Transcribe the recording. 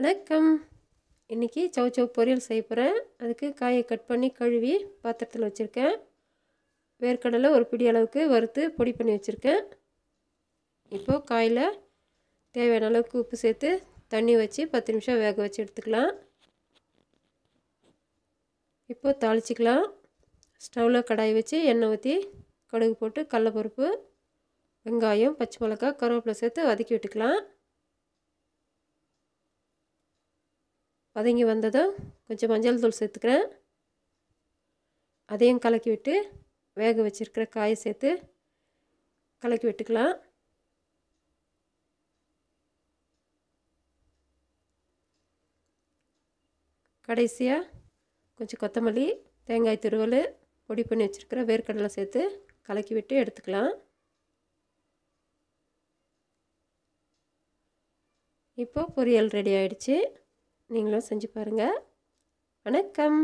வணக்கம் இன்றைக்கி சவ் சவ் பொரியல் செய்ய போகிறேன் அதுக்கு காயை கட் பண்ணி கழுவி பாத்திரத்தில் வச்சுருக்கேன் வேர்க்கடலை ஒரு பிடி அளவுக்கு வறுத்து பொடி பண்ணி வச்சுருக்கேன் இப்போது காயில் தேவையான அளவுக்கு உப்பு சேர்த்து தண்ணி வச்சு பத்து நிமிஷம் வேக வச்சு எடுத்துக்கலாம் இப்போது தாளிச்சிக்கலாம் ஸ்டவ்வில் கடாய் வச்சு எண்ணெய் ஊற்றி கடுகு போட்டு கடலப்பருப்பு வெங்காயம் பச்சை மிளகா கருவேப்பிலை சேர்த்து வதக்கி விட்டுக்கலாம் வதங்கி வந்ததும் கொஞ்சம் மஞ்சள் தூள் சேர்த்துக்கிறேன் அதையும் கலக்கி விட்டு வேக வச்சுருக்கிற காயை சேர்த்து கலக்கி விட்டுக்கலாம் கடைசியாக கொஞ்சம் கொத்தமல்லி தேங்காய் துருவல் பொடி பண்ணி வச்சுருக்கிற வேர்க்கடலை சேர்த்து கலக்கி விட்டு எடுத்துக்கலாம் இப்போது பொரியல் ரெடி ஆகிடுச்சி நீங்களும் செஞ்சு பாருங்கள் வணக்கம்